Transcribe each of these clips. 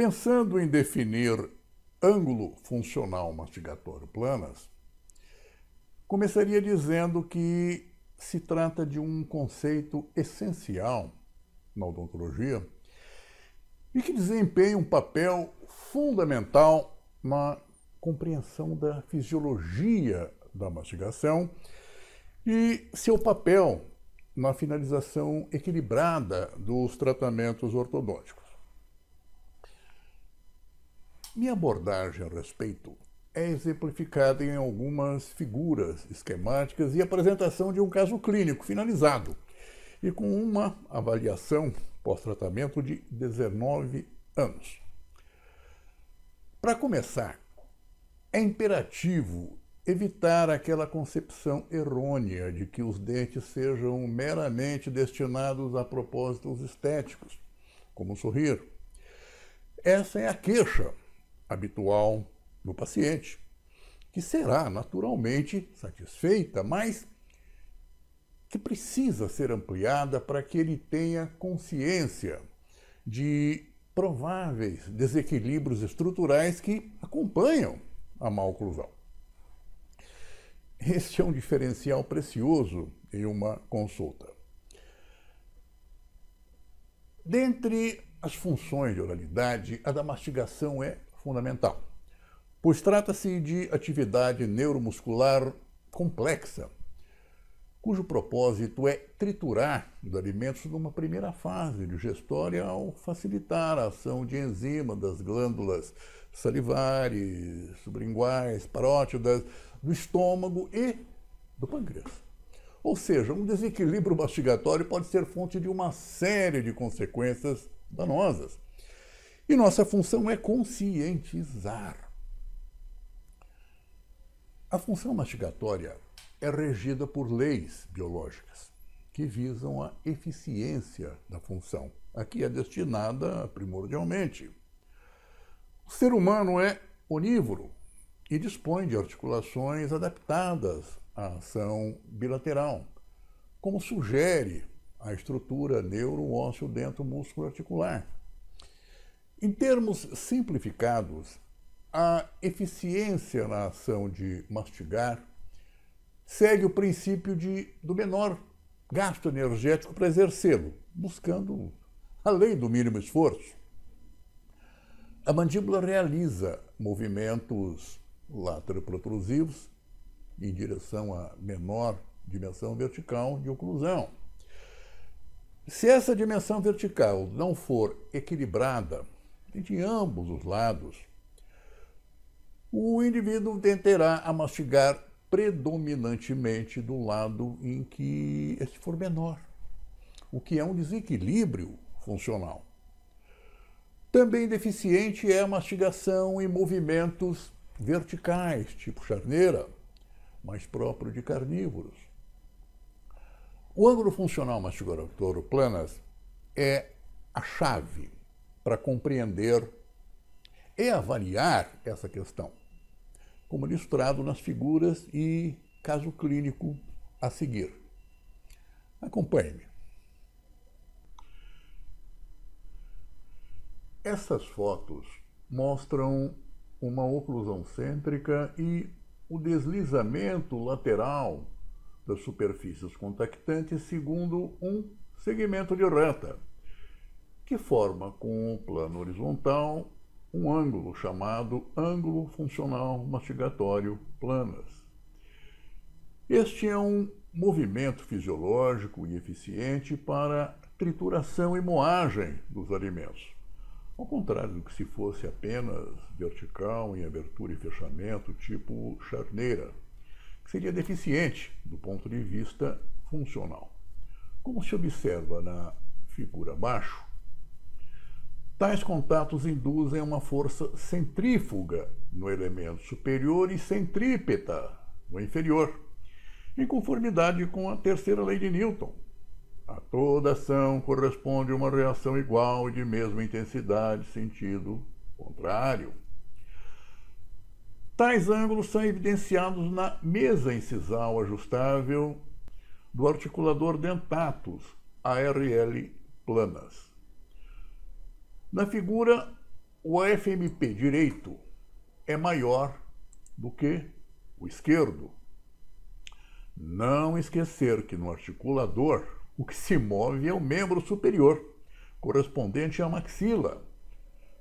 Pensando em definir ângulo funcional mastigatório planas, começaria dizendo que se trata de um conceito essencial na odontologia e que desempenha um papel fundamental na compreensão da fisiologia da mastigação e seu papel na finalização equilibrada dos tratamentos ortodônticos. Minha abordagem a respeito é exemplificada em algumas figuras esquemáticas e apresentação de um caso clínico finalizado e com uma avaliação pós-tratamento de 19 anos. Para começar, é imperativo evitar aquela concepção errônea de que os dentes sejam meramente destinados a propósitos estéticos, como sorrir. Essa é a queixa habitual do paciente, que será naturalmente satisfeita, mas que precisa ser ampliada para que ele tenha consciência de prováveis desequilíbrios estruturais que acompanham a má oclusão. Este é um diferencial precioso em uma consulta. Dentre as funções de oralidade, a da mastigação é fundamental, pois trata-se de atividade neuromuscular complexa, cujo propósito é triturar os alimentos numa primeira fase digestória ao facilitar a ação de enzimas das glândulas salivares, sublinguais, parótidas, do estômago e do pâncreas. Ou seja, um desequilíbrio mastigatório pode ser fonte de uma série de consequências danosas e nossa função é conscientizar. A função mastigatória é regida por leis biológicas que visam a eficiência da função. a que é destinada primordialmente. O ser humano é onívoro e dispõe de articulações adaptadas à ação bilateral, como sugere a estrutura neuro-ósseo dentro músculo articular. Em termos simplificados, a eficiência na ação de mastigar segue o princípio de, do menor gasto energético para exercê-lo, buscando além do mínimo esforço. A mandíbula realiza movimentos lateroprotrusivos em direção à menor dimensão vertical de oclusão. Se essa dimensão vertical não for equilibrada e de ambos os lados, o indivíduo tenderá a mastigar predominantemente do lado em que esse for menor, o que é um desequilíbrio funcional. Também deficiente é a mastigação em movimentos verticais, tipo charneira, mais próprio de carnívoros. O ângulo funcional mastigatório planas é a chave para compreender e avaliar essa questão, como ilustrado nas figuras e caso clínico a seguir. Acompanhe-me. Essas fotos mostram uma oclusão cêntrica e o deslizamento lateral das superfícies contactantes segundo um segmento de reta que forma com o plano horizontal um ângulo chamado ângulo funcional mastigatório planas. Este é um movimento fisiológico e eficiente para trituração e moagem dos alimentos. Ao contrário do que se fosse apenas vertical em abertura e fechamento, tipo charneira, que seria deficiente do ponto de vista funcional. Como se observa na figura abaixo, Tais contatos induzem uma força centrífuga no elemento superior e centrípeta no inferior, em conformidade com a terceira lei de Newton. A toda ação corresponde uma reação igual e de mesma intensidade, sentido contrário. Tais ângulos são evidenciados na mesa incisal ajustável do articulador dentatus, ARL planas. Na figura, o AFMP direito é maior do que o esquerdo. Não esquecer que no articulador o que se move é o membro superior, correspondente à maxila,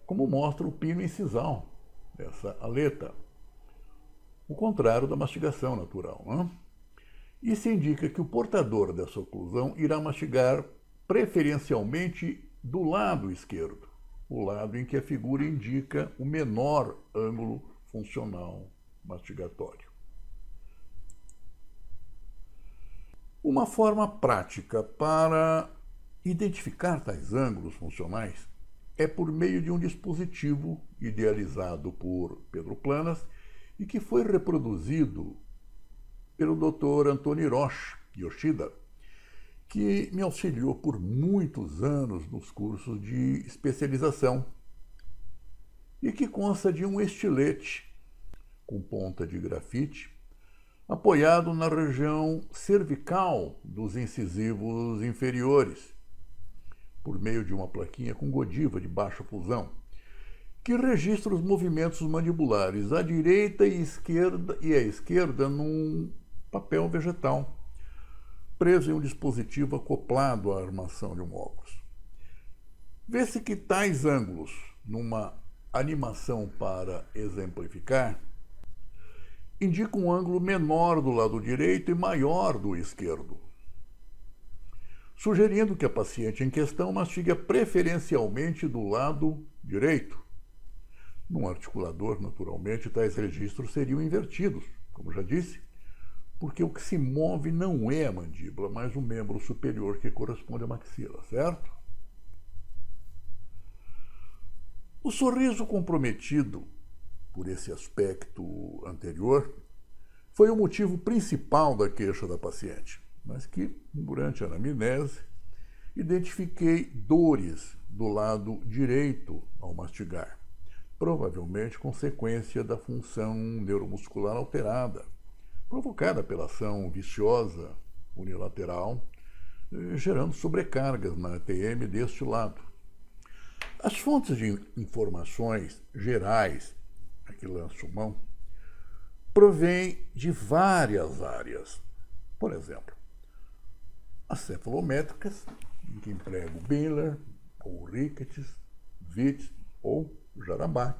como mostra o pino incisal dessa aleta. O contrário da mastigação natural. Não? Né? Isso indica que o portador dessa oclusão irá mastigar preferencialmente do lado esquerdo o lado em que a figura indica o menor ângulo funcional mastigatório. Uma forma prática para identificar tais ângulos funcionais é por meio de um dispositivo idealizado por Pedro Planas e que foi reproduzido pelo Dr. Antoni Roche Yoshida que me auxiliou por muitos anos nos cursos de especialização e que consta de um estilete com ponta de grafite apoiado na região cervical dos incisivos inferiores, por meio de uma plaquinha com godiva de baixa fusão, que registra os movimentos mandibulares à direita e esquerda e à esquerda num papel vegetal preso em um dispositivo acoplado à armação de um óculos. Vê-se que tais ângulos, numa animação para exemplificar, indica um ângulo menor do lado direito e maior do esquerdo, sugerindo que a paciente em questão mastiga preferencialmente do lado direito. Num articulador, naturalmente, tais registros seriam invertidos, como já disse porque o que se move não é a mandíbula, mas o membro superior que corresponde à maxila, certo? O sorriso comprometido por esse aspecto anterior foi o motivo principal da queixa da paciente, mas que, durante a anamnese, identifiquei dores do lado direito ao mastigar, provavelmente consequência da função neuromuscular alterada provocada pela ação viciosa unilateral, eh, gerando sobrecargas na ATM deste lado. As fontes de informações gerais aqui que mão provém de várias áreas. Por exemplo, as cefalométricas, em que emprega o Biller, ou Ricketts, Witt ou Jarabak.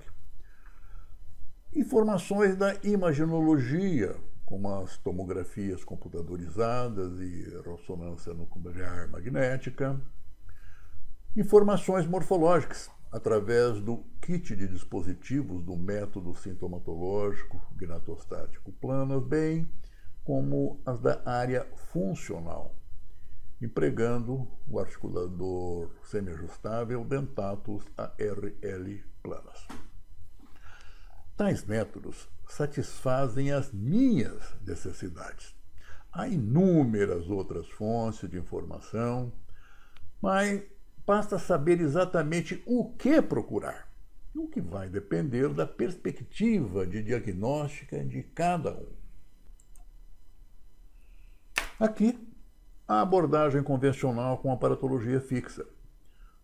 Informações da imaginologia, com umas tomografias computadorizadas e ressonância nuclear magnética, informações morfológicas através do kit de dispositivos do método sintomatológico gnatostático planas, bem como as da área funcional, empregando o articulador semiajustável Dentatus ARL planas. Tais métodos satisfazem as minhas necessidades. Há inúmeras outras fontes de informação, mas basta saber exatamente o que procurar, o que vai depender da perspectiva de diagnóstica de cada um. Aqui, a abordagem convencional com aparatologia fixa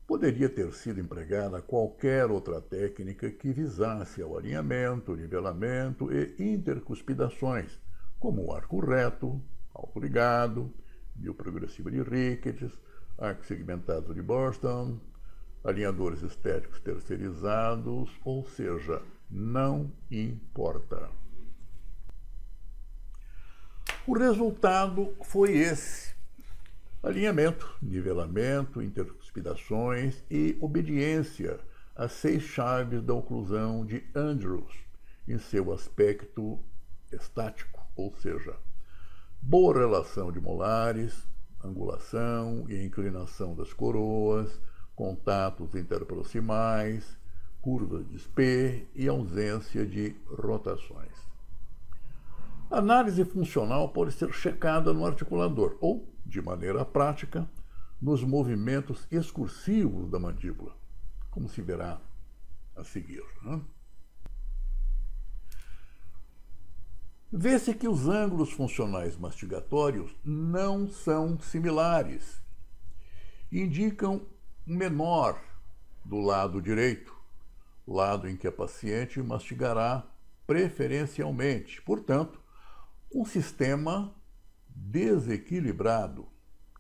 Poderia ter sido empregada qualquer outra técnica que visasse ao alinhamento, nivelamento e intercuspidações, como o arco reto, alto ligado, bioprogressivo de Ricketts, arco segmentado de Boston, alinhadores estéticos terceirizados, ou seja, não importa. O resultado foi esse: alinhamento, nivelamento, intercuspidações inspirações e obediência às seis chaves da oclusão de Andrews em seu aspecto estático, ou seja, boa relação de molares, angulação e inclinação das coroas, contatos interproximais, curva de Sp e ausência de rotações. A análise funcional pode ser checada no articulador ou, de maneira prática, nos movimentos excursivos da mandíbula, como se verá a seguir. Né? Vê-se que os ângulos funcionais mastigatórios não são similares. Indicam um menor do lado direito, lado em que a paciente mastigará preferencialmente. Portanto, um sistema desequilibrado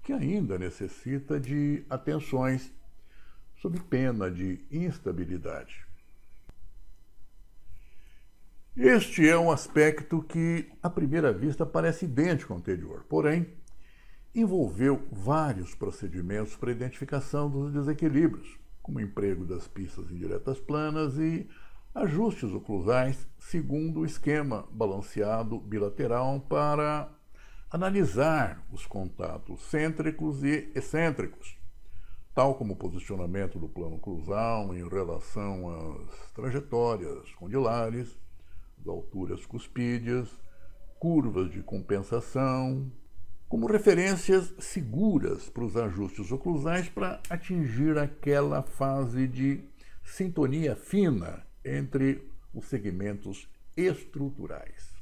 que ainda necessita de atenções, sob pena de instabilidade. Este é um aspecto que, à primeira vista, parece idêntico ao anterior, porém, envolveu vários procedimentos para identificação dos desequilíbrios, como emprego das pistas indiretas planas e ajustes oclusais segundo o esquema balanceado bilateral para analisar os contatos cêntricos e excêntricos, tal como o posicionamento do plano cruzal em relação às trajetórias condilares, as alturas cuspídeas, curvas de compensação, como referências seguras para os ajustes oclusais para atingir aquela fase de sintonia fina entre os segmentos estruturais.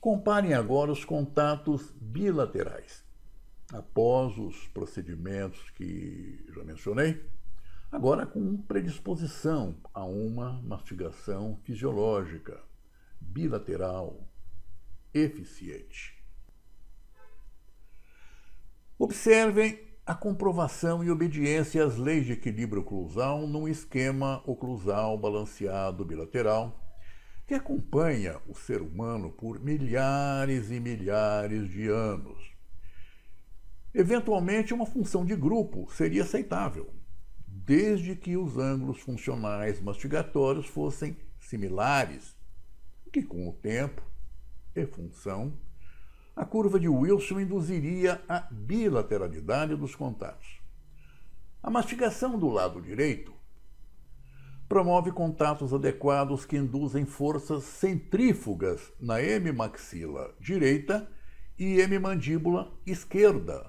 Comparem agora os contatos bilaterais. Após os procedimentos que já mencionei, agora com predisposição a uma mastigação fisiológica, bilateral, eficiente. Observem a comprovação e obediência às leis de equilíbrio oclusal num esquema oclusal balanceado bilateral que acompanha o ser humano por milhares e milhares de anos. Eventualmente, uma função de grupo seria aceitável, desde que os ângulos funcionais mastigatórios fossem similares, que com o tempo e função, a curva de Wilson induziria a bilateralidade dos contatos. A mastigação do lado direito promove contatos adequados que induzem forças centrífugas na M-maxila direita e M-mandíbula esquerda,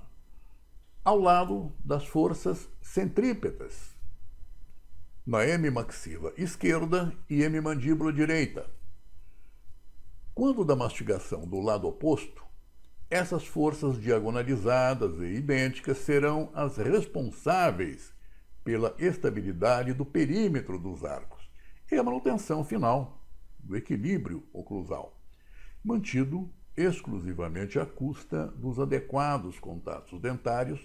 ao lado das forças centrípetas na M-maxila esquerda e M-mandíbula direita. Quando da mastigação do lado oposto, essas forças diagonalizadas e idênticas serão as responsáveis pela estabilidade do perímetro dos arcos e a manutenção final do equilíbrio oclusal, mantido exclusivamente à custa dos adequados contatos dentários,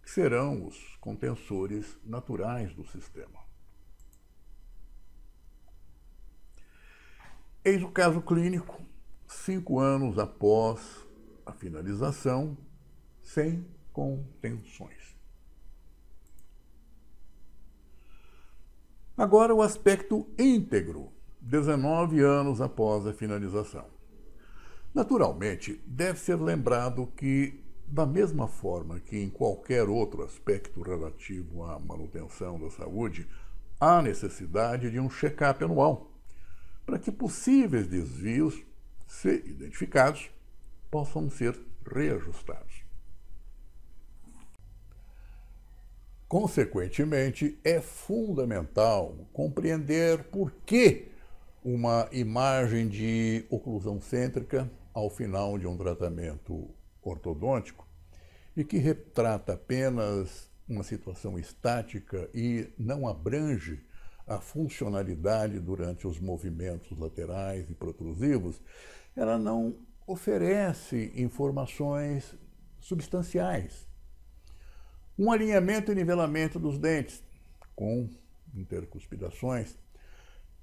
que serão os contensores naturais do sistema. Eis o caso clínico, cinco anos após a finalização, sem contenções. Agora o aspecto íntegro, 19 anos após a finalização. Naturalmente, deve ser lembrado que, da mesma forma que em qualquer outro aspecto relativo à manutenção da saúde, há necessidade de um check-up anual, para que possíveis desvios, se identificados, possam ser reajustados. Consequentemente, é fundamental compreender por que uma imagem de oclusão cêntrica ao final de um tratamento ortodôntico e que retrata apenas uma situação estática e não abrange a funcionalidade durante os movimentos laterais e protrusivos, ela não oferece informações substanciais um alinhamento e nivelamento dos dentes, com intercuspidações,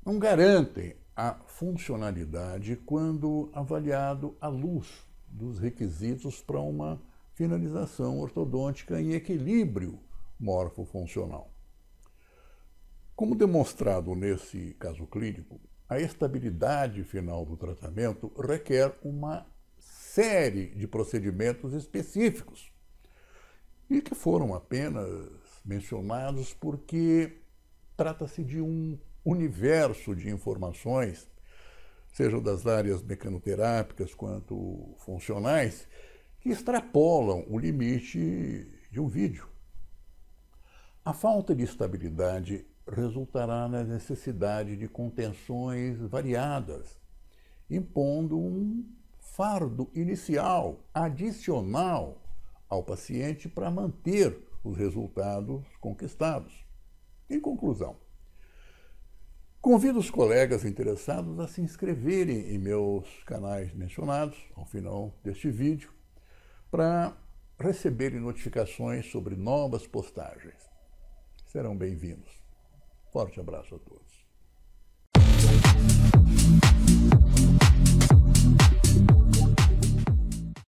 não garantem a funcionalidade quando avaliado à luz dos requisitos para uma finalização ortodôntica em equilíbrio morfofuncional. Como demonstrado nesse caso clínico, a estabilidade final do tratamento requer uma série de procedimentos específicos e que foram apenas mencionados porque trata-se de um universo de informações, seja das áreas mecanoterápicas quanto funcionais, que extrapolam o limite de um vídeo. A falta de estabilidade resultará na necessidade de contenções variadas, impondo um fardo inicial, adicional ao paciente para manter os resultados conquistados. Em conclusão, convido os colegas interessados a se inscreverem em meus canais mencionados ao final deste vídeo para receberem notificações sobre novas postagens. Serão bem-vindos. Forte abraço a todos.